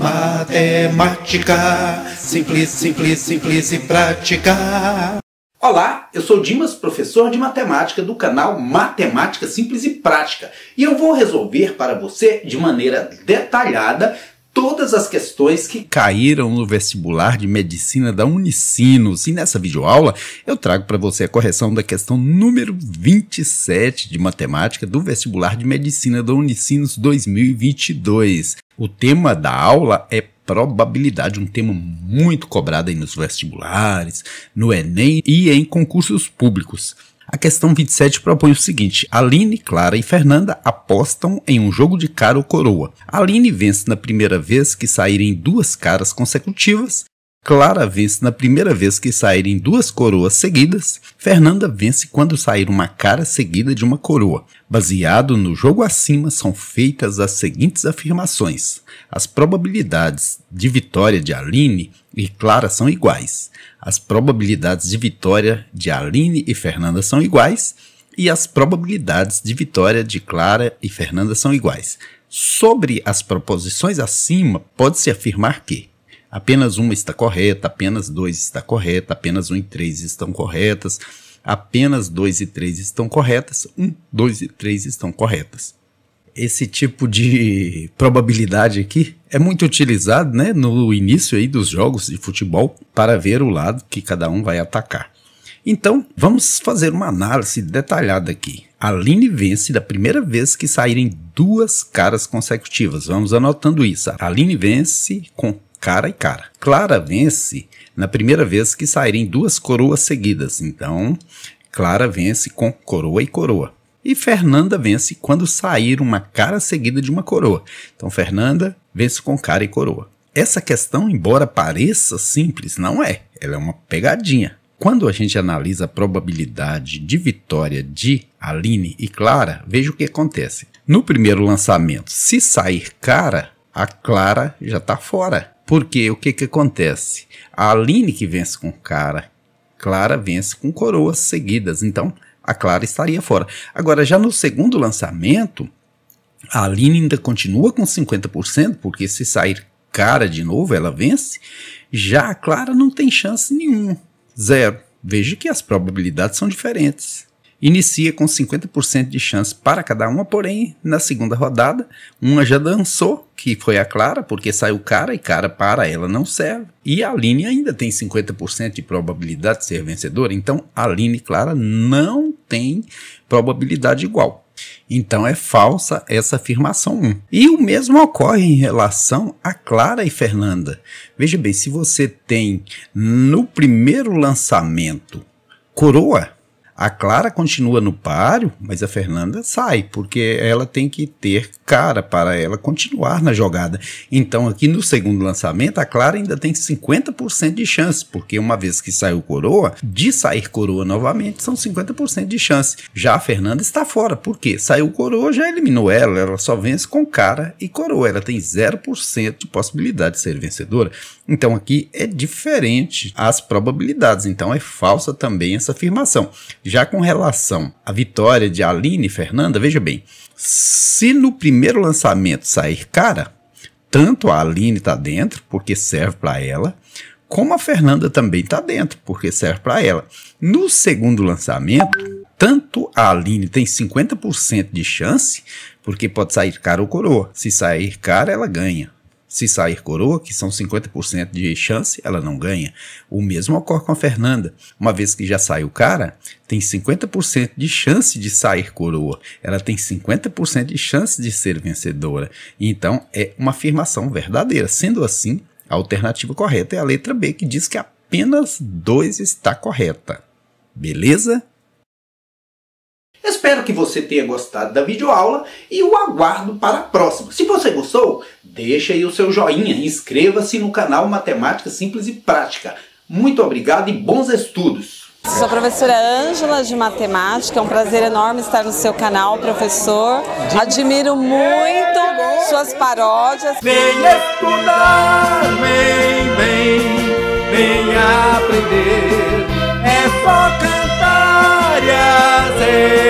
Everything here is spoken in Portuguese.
Matemática, simples, simples, simples e prática. Olá, eu sou Dimas, professor de matemática do canal Matemática Simples e Prática, e eu vou resolver para você de maneira detalhada todas as questões que caíram no vestibular de medicina da Unicinos. E nessa videoaula eu trago para você a correção da questão número 27 de matemática do vestibular de medicina da Unicinos 2022. O tema da aula é probabilidade, um tema muito cobrado aí nos vestibulares, no Enem e em concursos públicos. A questão 27 propõe o seguinte: Aline, Clara e Fernanda apostam em um jogo de cara ou coroa. Aline vence na primeira vez que saírem duas caras consecutivas Clara vence na primeira vez que saírem duas coroas seguidas, Fernanda vence quando sair uma cara seguida de uma coroa. Baseado no jogo acima, são feitas as seguintes afirmações: as probabilidades de vitória de Aline e Clara são iguais, as probabilidades de vitória de Aline e Fernanda são iguais, e as probabilidades de vitória de Clara e Fernanda são iguais. Sobre as proposições acima, pode-se afirmar que apenas uma está correta, apenas dois está correta, apenas um e três estão corretas, apenas dois e três estão corretas, um, dois e três estão corretas. Esse tipo de probabilidade aqui é muito utilizado né, no início aí dos jogos de futebol para ver o lado que cada um vai atacar. Então, vamos fazer uma análise detalhada aqui. A Aline vence da primeira vez que saírem duas caras consecutivas. Vamos anotando isso. A Aline vence com cara e cara. Clara vence na primeira vez que saírem duas coroas seguidas, então Clara vence com coroa e coroa. E Fernanda vence quando sair uma cara seguida de uma coroa. Então Fernanda vence com cara e coroa. Essa questão, embora pareça simples, não é. Ela é uma pegadinha. Quando a gente analisa a probabilidade de vitória de Aline e Clara, veja o que acontece. No primeiro lançamento, se sair cara, a Clara já está fora. Porque o que que acontece? A Aline que vence com cara, Clara vence com coroas seguidas. Então, a Clara estaria fora. Agora, já no segundo lançamento, a Aline ainda continua com 50%, porque se sair cara de novo, ela vence. Já a Clara não tem chance nenhuma. Zero. Veja que as probabilidades são diferentes inicia com 50% de chance para cada uma, porém, na segunda rodada, uma já dançou, que foi a Clara, porque saiu cara e cara para ela não serve. E a Aline ainda tem 50% de probabilidade de ser vencedora, então Aline e Clara não tem probabilidade igual. Então é falsa essa afirmação 1. E o mesmo ocorre em relação a Clara e Fernanda. Veja bem, se você tem no primeiro lançamento coroa, a Clara continua no páreo, mas a Fernanda sai, porque ela tem que ter cara para ela continuar na jogada. Então, aqui no segundo lançamento, a Clara ainda tem 50% de chance, porque uma vez que saiu coroa, de sair coroa novamente são 50% de chance. Já a Fernanda está fora, porque saiu coroa, já eliminou ela, ela só vence com cara e coroa. Ela tem 0% de possibilidade de ser vencedora. Então, aqui é diferente as probabilidades. Então, é falsa também essa afirmação já com relação à vitória de Aline e Fernanda, veja bem, se no primeiro lançamento sair cara, tanto a Aline está dentro, porque serve para ela, como a Fernanda também está dentro, porque serve para ela. No segundo lançamento, tanto a Aline tem 50% de chance, porque pode sair cara ou coroa. Se sair cara, ela ganha. Se sair coroa, que são 50% de chance, ela não ganha. O mesmo ocorre com a Fernanda. Uma vez que já saiu o cara, tem 50% de chance de sair coroa. Ela tem 50% de chance de ser vencedora. Então, é uma afirmação verdadeira. Sendo assim, a alternativa correta é a letra B, que diz que apenas 2 está correta. Beleza? espero que você tenha gostado da videoaula e o aguardo para a próxima. Se você gostou, deixa aí o seu joinha e inscreva-se no canal Matemática Simples e Prática. Muito obrigado e bons estudos! Sou a professora Ângela de Matemática, é um prazer enorme estar no seu canal, professor. Admiro muito suas paródias. Vem estudar, vem, vem, vem aprender. É só cantar e azer.